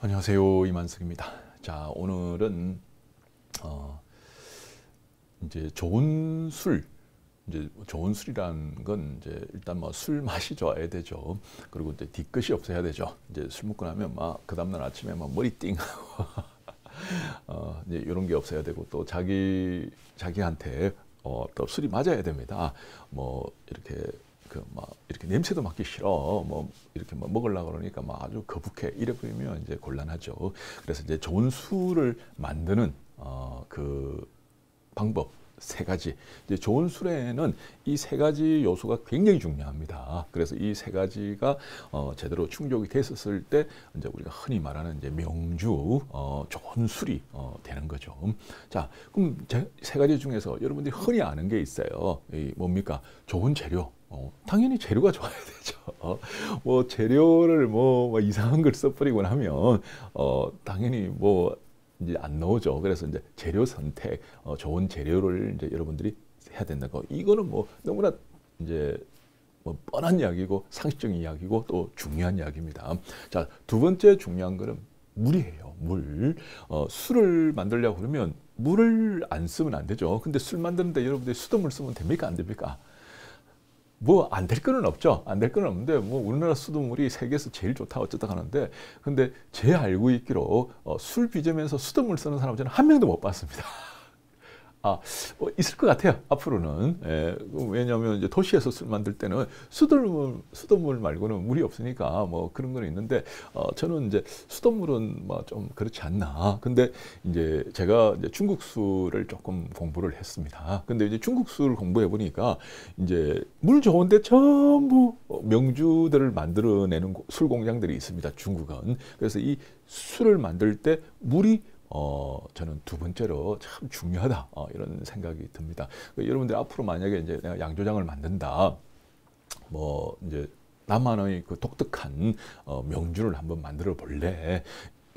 안녕하세요 이만석입니다. 자 오늘은 어, 이제 좋은 술 이제 좋은 술이라건 이제 일단 뭐 술 맛이 좋아야 되죠. 그리고 이제 뒤끝이 없어야 되죠. 이제 술 먹고 나면 막 그 다음날 아침에 막 머리 띵하고 어, 이제 이런 게 없어야 되고 또 자기 자기한테 어, 또 술이 맞아야 됩니다. 뭐 이렇게 그막 이렇게 냄새도 맡기 싫어 뭐 이렇게 막 뭐 먹으려고 그러니까 막 아주 거북해 이래 보이면 이제 곤란하죠 그래서 이제 좋은 술을 만드는 어 그 방법 세 가지 이제 좋은 술에는 이 세 가지 요소가 굉장히 중요합니다 그래서 이 세 가지가 어 제대로 충족이 됐었을 때 이제 우리가 흔히 말하는 이제 명주 어 좋은 술이 어 되는 거죠 자 그럼 세 가지 중에서 여러분들이 흔히 아는 게 있어요 이 뭡니까 좋은 재료 어, 당연히 재료가 좋아야 되죠. 어, 뭐 재료를 뭐, 뭐 이상한 걸 써버리곤 하면 어, 당연히 뭐 이제 안 나오죠. 그래서 이제 재료 선택, 어, 좋은 재료를 이제 여러분들이 해야 된다는 이거는 뭐 너무나 이제 뭐 뻔한 이야기고 상식적인 이야기고 또 중요한 이야기입니다. 자, 두 번째 중요한 거는 물이에요. 물. 어, 술을 만들려고 그러면 물을 안 쓰면 안 되죠. 근데 술 만드는데 여러분들이 수돗물 쓰면 됩니까? 안 됩니까? 뭐안될 거는 없죠. 안될 거는 없는데 뭐 우리나라 수돗물이 세계에서 제일 좋다 어쩌다 하는데 근데 제 알고 있기로 어, 술 빚으면서 수돗물 쓰는 사람 저는 한 명도 못 봤습니다. 아, 뭐 있을 것 같아요. 앞으로는. 예, 그 왜냐하면 이제 도시에서 술 만들 때는 수돗물, 수돗물 말고는 물이 없으니까 뭐 그런 건 있는데 어, 저는 이제 수돗물은 뭐 좀 그렇지 않나. 근데 이제 제가 이제 중국 술을 조금 공부를 했습니다. 근데 이제 중국 술 공부해 보니까 이제 물 좋은데 전부 명주들을 만들어내는 술 공장들이 있습니다. 중국은. 그래서 이 술을 만들 때 물이 어, 저는 두 번째로 참 중요하다 어, 이런 생각이 듭니다. 그 여러분들 앞으로 만약에 이제 내가 양조장을 만든다, 뭐 이제 나만의 그 독특한 어, 명주를 한번 만들어 볼래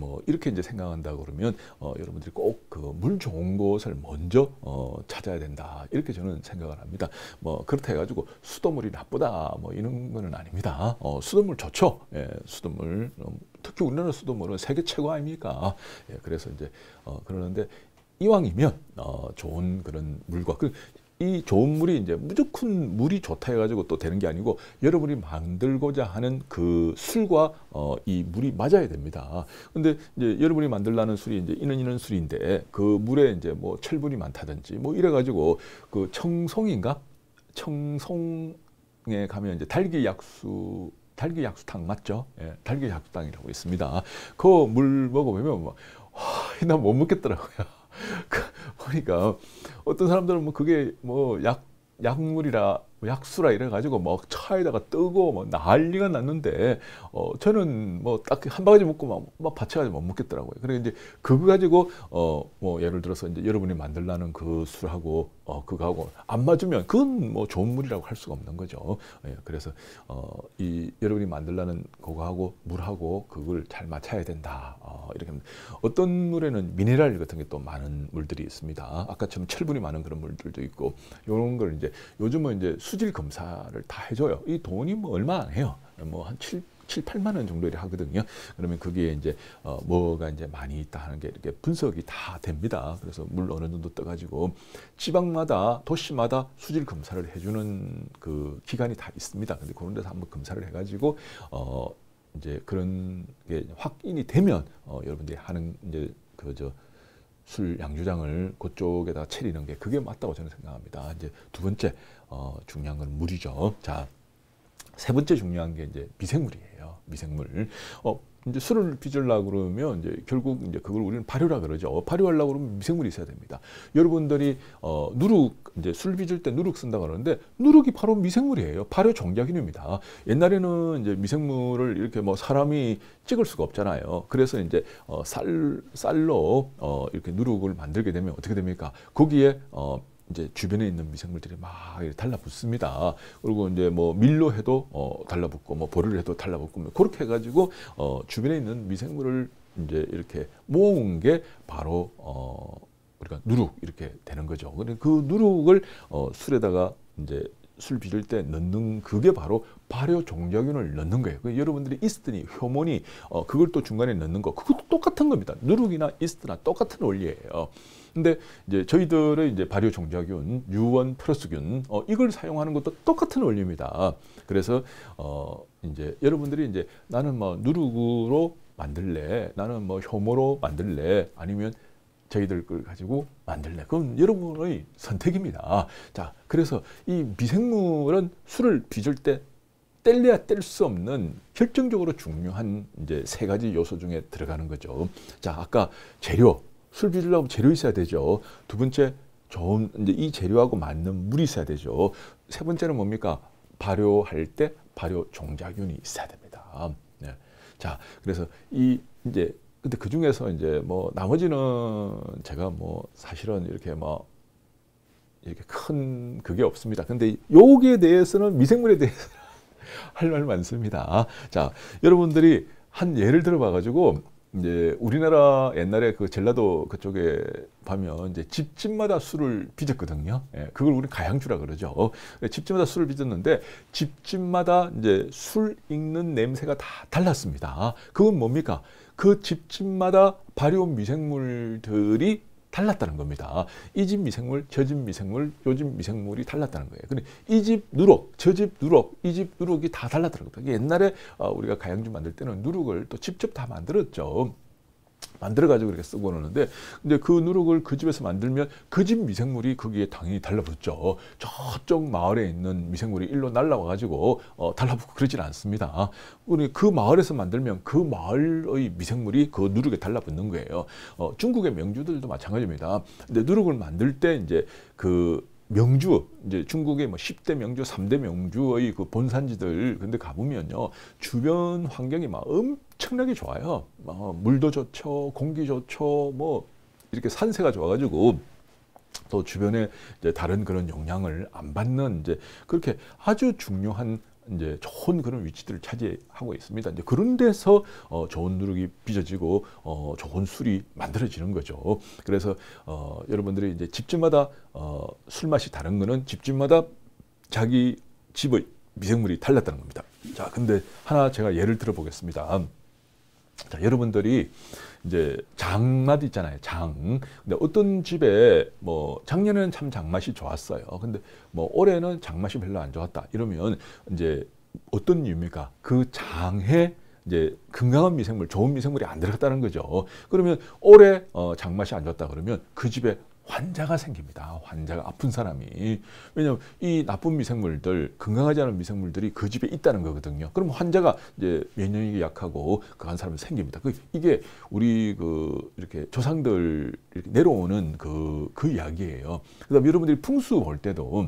뭐 이렇게 이제 생각한다 그러면 어, 여러분들이 꼭 그 물 좋은 곳을 먼저 어, 찾아야 된다 이렇게 저는 생각을 합니다. 뭐 그렇다 해가지고 수돗물이 나쁘다 뭐 이런 거는 아닙니다. 어, 수돗물 좋죠. 예, 수돗물 음, 특히 우리나라 수돗물은 세계 최고 아닙니까? 예, 그래서 이제 어, 그러는데 이왕이면 어, 좋은 그런 물과 그이 좋은 물이 이제 무조건 물이 좋다 해가지고 또 되는 게 아니고 여러분이 만들고자 하는 그 술과 어, 이 물이 맞아야 됩니다. 근데 이제 여러분이 만들라는 술이 이제 이는이는 술인데 그 물에 이제 뭐 철분이 많다든지 뭐 이래가지고 그 청송인가 청송에 가면 이제 달기 약수 달기 약수탕 맞죠? 예, 달기 약수탕이라고 있습니다. 그 물 먹어보면 막, 뭐, 와, 나못 먹겠더라고요. 그보니까 어떤 사람들은 뭐 그게 뭐약 약물이라 뭐 약수라 이래 가지고 막 뭐 차에다가 뜨고 뭐 난리가 났는데 어 저는 뭐 딱 한 바가지 먹고 막, 막 받쳐가지고 못 먹겠더라고요. 그래 이제 그거 가지고 어 뭐 예를 들어서 이제 여러분이 만들라는 그 술하고 어 그거하고 안 맞으면 그건 뭐 좋은 물이라고 할 수가 없는 거죠. 예, 그래서 어이 여러분이 만들라는 그거하고 물하고 그걸 잘 맞춰야 된다. 어, 어, 이렇게 합니다. 어떤 물에는 미네랄 같은 게 또 많은 물들이 있습니다. 아까처럼 철분이 많은 그런 물들도 있고 이런 걸 이제 요즘은 이제 수질 검사를 다 해줘요. 이 돈이 뭐 얼마 안 해요. 뭐 한 7, 7, 8만 원 정도 이 하거든요. 그러면 거기에 이제 어, 뭐가 이제 많이 있다 하는 게 이렇게 분석이 다 됩니다. 그래서 물 어느 정도 떠가지고 지방마다 도시마다 수질 검사를 해주는 그기간이다 있습니다. 근데 그런 데서 한번 검사를 해가지고 어 이제 그런 게 확인이 되면 어, 여러분들이 하는 이제 그저 술 양주장을 그쪽에다 채리는게 그게 맞다고 저는 생각합니다. 이제 두 번째 어, 중요한 건 물이죠. 자, 세 번째 중요한 게 이제 미생물이에요. 미생물. 어, 이제 술을 빚으려고 그러면 이제 결국 이제 그걸 우리는 발효라 그러죠. 어, 발효하려고 그러면 미생물이 있어야 됩니다. 여러분들이 어, 누룩 이제 술 빚을 때 누룩 쓴다 그러는데 누룩이 바로 미생물이에요. 발효 정약인입니다. 옛날에는 이제 미생물을 이렇게 뭐 사람이 찍을 수가 없잖아요. 그래서 이제 어, 쌀 쌀로 어, 이렇게 누룩을 만들게 되면 어떻게 됩니까? 거기에 어, 이제 주변에 있는 미생물들이 막 이렇게 달라붙습니다. 그리고 이제 뭐 밀로 해도 어, 달라붙고 뭐 보를 해도 달라붙고 뭐 그렇게 해가지고 어, 주변에 있는 미생물을 이제 이렇게 모은 게 바로 어, 우리가 누룩 이렇게 되는 거죠. 근데 그 누룩을 어, 술에다가 이제 술 빚을 때 넣는 그게 바로 발효 종착균을 넣는 거예요. 그 여러분들이 이스트니 효모니 어, 그걸 또 중간에 넣는 거 그것도 똑같은 겁니다. 누룩이나 이스트나 똑같은 원리예요. 근데 이제 저희들의 이제 발효 종자균, 유원 플러스균 어, 이걸 사용하는 것도 똑같은 원리입니다. 그래서 어 이제 여러분들이 이제 나는 뭐 누룩으로 만들래, 나는 뭐 효모로 만들래, 아니면 저희들 걸 가지고 만들래. 그건 여러분의 선택입니다. 자, 그래서 이 미생물은 술을 빚을 때 뗄래야 뗄 수 없는 결정적으로 중요한 이제 세 가지 요소 중에 들어가는 거죠. 자, 아까 재료, 술 비주려면 재료 있어야 되죠. 두 번째, 좋은 이제 이 재료하고 맞는 물이 있어야 되죠. 세 번째는 뭡니까? 발효할 때 발효 종자균이 있어야 됩니다. 네. 자, 그래서 이 이제 근데 그 중에서 이제 뭐 나머지는 제가 뭐 사실은 이렇게 뭐 이렇게 큰 그게 없습니다. 근데 여기에 대해서는 미생물에 대해서 할 말 많습니다. 자, 여러분들이 한 예를 들어 봐가지고 이제 우리나라 옛날에 그젤라도 그쪽에 가면 이제 집집마다 술을 빚었거든요. 예, 그걸 우리 가양주라 그러죠. 어, 집집마다 술을 빚었는데 집집마다 이제 술 익는 냄새가 다 달랐습니다. 그건 뭡니까? 그 집집마다 발효 미생물들이 달랐다는 겁니다. 이 집 미생물, 저 집 미생물, 요 집 미생물이 달랐다는 거예요. 근데 이 집 누룩, 저 집 누룩, 이 집 누룩이 다 달랐다는 겁니다. 옛날에 어, 우리가 가양주 만들 때는 누룩을 또 직접 다 만들었죠. 만들어가지고 이렇게 쓰고 그러는데 근데 그 누룩을 그 집에서 만들면 그 집 미생물이 거기에 당연히 달라붙죠. 저쪽 마을에 있는 미생물이 일로 날라와가지고 어, 달라붙고 그러진 않습니다. 그 마을에서 만들면 그 마을의 미생물이 그 누룩에 달라붙는 거예요. 어, 중국의 명주들도 마찬가지입니다. 근데 누룩을 만들 때 이제 그 명주, 이제 중국의 뭐 10대 명주, 3대 명주의 그 본산지들, 근데 가보면요. 주변 환경이 막 엄청 청력이 좋아요. 어, 물도 좋죠, 공기 좋죠, 뭐 이렇게 산세가 좋아가지고 또 주변에 이제 다른 그런 영향을 안 받는 이제 그렇게 아주 중요한 이제 좋은 그런 위치들을 차지하고 있습니다. 이제 그런 데서 어, 좋은 누룩이 빚어지고 어, 좋은 술이 만들어지는 거죠. 그래서 어, 여러분들이 이제 집집마다 어, 술 맛이 다른 거는 집집마다 자기 집의 미생물이 달랐다는 겁니다. 자, 근데 하나 제가 예를 들어 보겠습니다. 자, 여러분들이 이제 장맛 있잖아요. 장. 근데 어떤 집에 뭐 작년에는 참 장맛이 좋았어요. 근데 뭐 올해는 장맛이 별로 안 좋았다. 이러면 이제 어떤 이유입니까? 그 장에 이제 건강한 미생물, 좋은 미생물이 안 들어갔다는 거죠. 그러면 올해 어 장맛이 안 좋았다 그러면 그 집에 환자가 생깁니다. 환자가 아픈 사람이 왜냐하면 이 나쁜 미생물들 건강하지 않은 미생물들이 그 집에 있다는 거거든요. 그럼 환자가 이제 면역이 약하고 그 한 사람이 생깁니다. 그 이게 우리 그 이렇게 조상들 이렇게 내려오는 그그 그 이야기예요. 그다음 여러분들이 풍수 볼 때도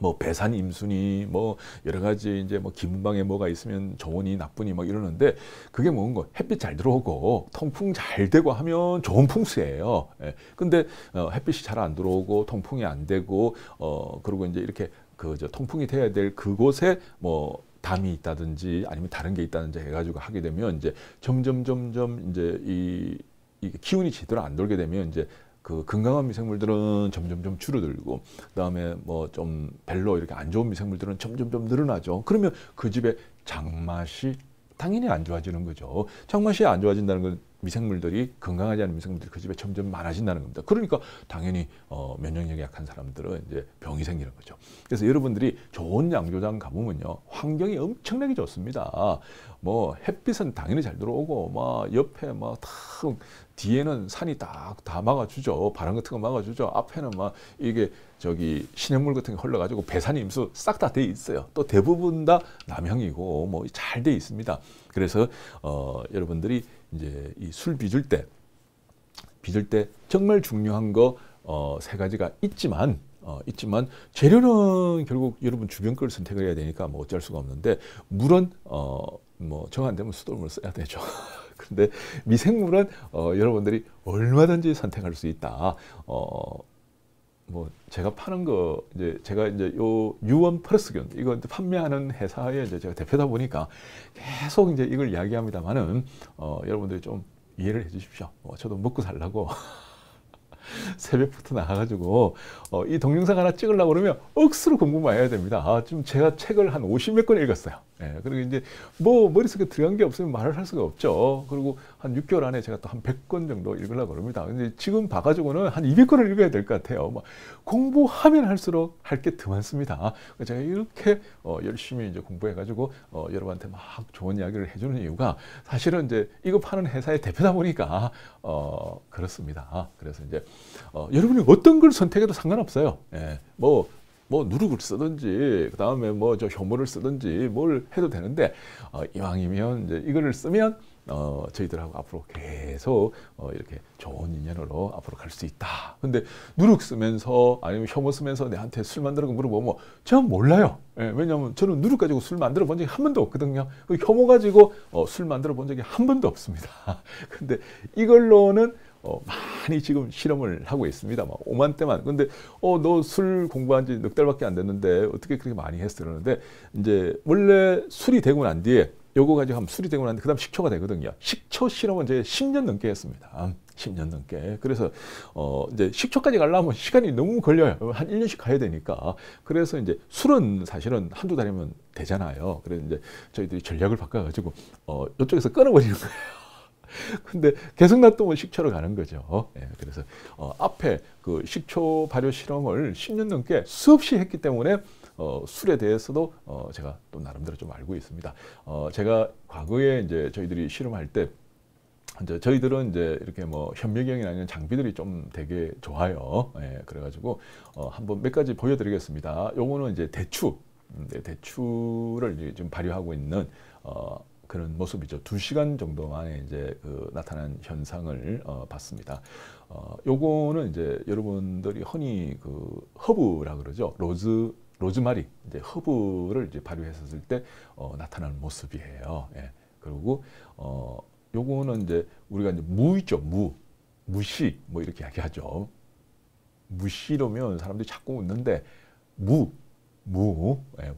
뭐 배산 임순이 뭐 여러 가지 이제 뭐 기문방에 뭐가 있으면 좋으니 나쁘니 막 뭐 이러는데 그게 뭔 거? 햇빛 잘 들어오고 통풍 잘 되고 하면 좋은 풍수예요. 예. 근데 어, 햇빛이 잘 안 들어오고 통풍이 안 되고 어 그리고 이제 이렇게 그 저 통풍이 돼야 될 그곳에 뭐 담이 있다든지 아니면 다른 게 있다든지 해가지고 하게 되면 이제 점점 점점 이제 이, 이 기운이 제대로 안 돌게 되면 이제 그 건강한 미생물들은 점점 점 줄어들고 그다음에 뭐 좀 별로 이렇게 안 좋은 미생물들은 점점 점 늘어나죠. 그러면 그 집에 장맛이 당연히 안 좋아지는 거죠. 장맛이 안 좋아진다는 건 미생물들이 건강하지 않은 미생물들이 그 집에 점점 많아진다는 겁니다. 그러니까 당연히 어, 면역력이 약한 사람들은 이제 병이 생기는 거죠. 그래서 여러분들이 좋은 양조장 가보면요 환경이 엄청나게 좋습니다. 뭐 햇빛은 당연히 잘 들어오고 막 옆에 막탁 뒤에는 산이 딱다 막아주죠. 바람 같은 거 막아주죠. 앞에는 막 이게 저기 시냇물 같은 게 흘러가지고 배산 임수 싹 다 돼 있어요. 또 대부분 다 남향이고 뭐 잘 돼 있습니다. 그래서 어, 여러분들이 이제 이술 빚을 때 빚을 때 정말 중요한 거 어, 가지가 있지만 어, 있지만 재료는 결국 여러분 주변 걸 선택을 해야 되니까 뭐 어쩔 수가 없는데 물은 어, 뭐정안 되면 수돗물 써야 되죠. 근데 미생물은 어, 여러분들이 얼마든지 선택할 수 있다. 어, 뭐 제가 파는 거 이제 제가 이제 요 유원 퍼스균 이거 판매하는 회사에 이제 제가 대표다 보니까 계속 이제 이걸 이야기합니다만은 어 여러분들이 좀 이해를 해 주십시오. 어, 뭐 저도 먹고 살라고 새벽부터 나가가지고 어, 이 동영상 하나 찍으려고 그러면 억수로 공부만 해야 됩니다. 아, 좀 제가 책을 한 50몇 권 읽었어요. 예, 그리고 이제 뭐 머릿속에 들어간 게 없으면 말을 할 수가 없죠. 그리고 한 6개월 안에 제가 또 한 100권 정도 읽으려고 합니다. 근데 지금 봐가지고는 한 200권을 읽어야 될 것 같아요. 막 뭐 공부하면 할수록 할 게 더 많습니다. 제가 이렇게 어, 열심히 이제 공부해가지고 어, 여러분한테 막 좋은 이야기를 해주는 이유가 사실은 이제 이거 파는 회사의 대표다 보니까 어, 그렇습니다. 그래서 이제 어, 여러분이 어떤 걸 선택해도 상관없어요. 예, 뭐뭐 뭐 누룩을 쓰든지 그다음에 뭐 저 효모를 쓰든지 뭘 해도 되는데 어, 이왕이면 이제 이거를 쓰면 어, 저희들하고 앞으로 계속 어, 이렇게 좋은 인연으로 앞으로 갈 수 있다. 근데 누룩 쓰면서 아니면 혐오 쓰면서 내한테 술 만들어 물어보면 제가 뭐 몰라요. 예, 왜냐하면 저는 누룩 가지고 술 만들어 본 적이 한 번도 없거든요. 그 혐오 가지고 어, 술 만들어 본 적이 한 번도 없습니다. 근데 이걸로는 어, 많이 지금 실험을 하고 있습니다. 막 5만 대만. 근데 어, 너 술 공부한 지 넉 달밖에 안 됐는데 어떻게 그렇게 많이 했어? 그러는데 이제 원래 술이 되고 난 뒤에 요거 가지고 한번 수리되고 난 그다음 식초가 되거든요. 식초 실험은 이제 10년 넘게 했습니다. 10년 아, 넘게. 그래서 어 이제 식초까지 가려면 시간이 너무 걸려요. 한 1년씩 가야 되니까. 그래서 이제 술은 사실은 한두 달이면 되잖아요. 그래서 이제 저희들이 전략을 바꿔 가지고 어요쪽에서 끊어 버리는 거예요. 근데 계속 놔두면 식초로 가는 거죠. 예, 그래서 어, 앞에 그 식초 발효 실험을 10년 넘게 수없이 했기 때문에 어, 술에 대해서도 어, 제가 또 나름대로 좀 알고 있습니다. 어, 제가 과거에 이제 저희들이 실험할 때 이제 저희들은 이제 이렇게 뭐 현미경이나 이런 장비들이 좀 되게 좋아요. 예, 그래가지고 어, 한번 몇 가지 보여드리겠습니다. 요거는 이제 대추, 음, 네, 대추를 이제 지금 발효하고 있는 어, 그런 모습이죠. 두 시간 정도 만에 이제 그 나타난 현상을 어, 봤습니다. 어, 요거는 이제 여러분들이 흔히 그 허브라 그러죠. 로즈 로즈마리 이제 허브를 이제 발효했었을 때 어, 나타나는 모습이에요. 예. 그리고 어 요거는 이제 우리가 이제 무 있죠 무 무시 뭐 이렇게 이야기하죠. 무시로면 사람들이 자꾸 웃는데 무 무. 예.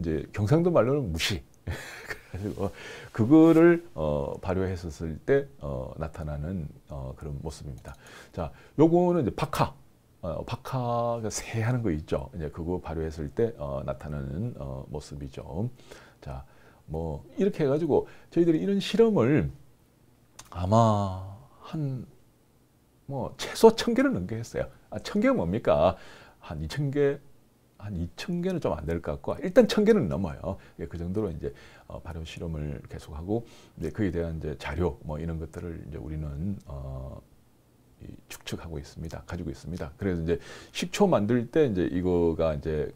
이제 경상도 말로는 무시. 그래가 그거를 어, 발효했었을 때 어, 나타나는 어, 그런 모습입니다. 자, 요거는 이제 박하. 어, 박하가 새하는 거 있죠. 이제 그거 발효했을 때 어, 나타나는 어, 모습이죠. 자, 뭐 이렇게 해가지고 저희들이 이런 실험을 아마 한 뭐 최소 천개는 넘게 했어요. 아, 천 개가 뭡니까? 한 이천 개. 한 이천 개는 좀 안 될 것 같고 일단 천개는 넘어요. 예, 그 정도로 이제 어, 발효 실험을 계속하고 이제 그에 대한 이제 자료 뭐 이런 것들을 이제 우리는 어, 축적하고 있습니다. 가지고 있습니다. 그래서 이제 식초 만들 때 이제 이거가 이제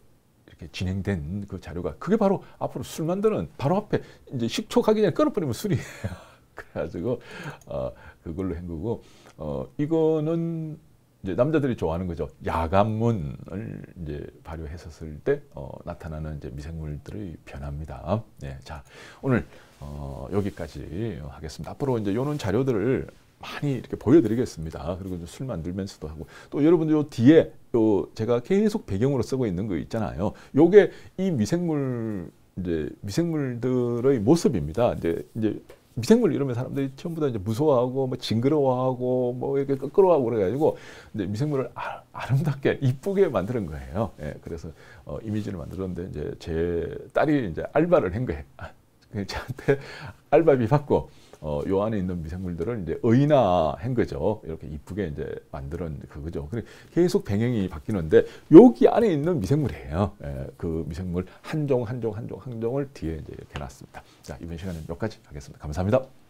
이렇게 진행된 그 자료가 그게 바로 앞으로 술 만드는 바로 앞에 이제 식초 가기 전에 끊어버리면 술이에요. 그래가지고 어, 그걸로 한 거고 어, 이거는 이제 남자들이 좋아하는 거죠. 야간문을 이제 발효했었을 때 어, 나타나는 이제 미생물들의 변화입니다. 네, 자 오늘 어, 여기까지 하겠습니다. 앞으로 이제 요런 자료들을 많이 이렇게 보여드리겠습니다. 그리고 술 만들면서도 하고 또 여러분들 요 뒤에 요 제가 계속 배경으로 쓰고 있는 거 있잖아요. 요게 이 미생물 이제 미생물들의 모습입니다. 이제 이제 미생물 이러면 사람들이 전부 이제 무서워하고 뭐 징그러워하고 뭐 이렇게 끄끄러워하고 그래가지고 이제 미생물을 아, 름답게 이쁘게 만드는 거예요. 예, 그래서 어, 이미지를 만들었는데 이제 제 딸이 이제 알바를 한 거예요. 예, 저한테 알바비 받고 어, 요 안에 있는 미생물들을 이제 의인화한 거죠. 이렇게 이쁘게 이제 만들은 그거죠. 그래 계속 병행이 바뀌는데 여기 안에 있는 미생물이에요. 에, 예, 그 미생물 한종한종 한 종 한 종을 뒤에 이제 이렇게 놨습니다. 자 이번 시간은 여기까지 하겠습니다. 감사합니다.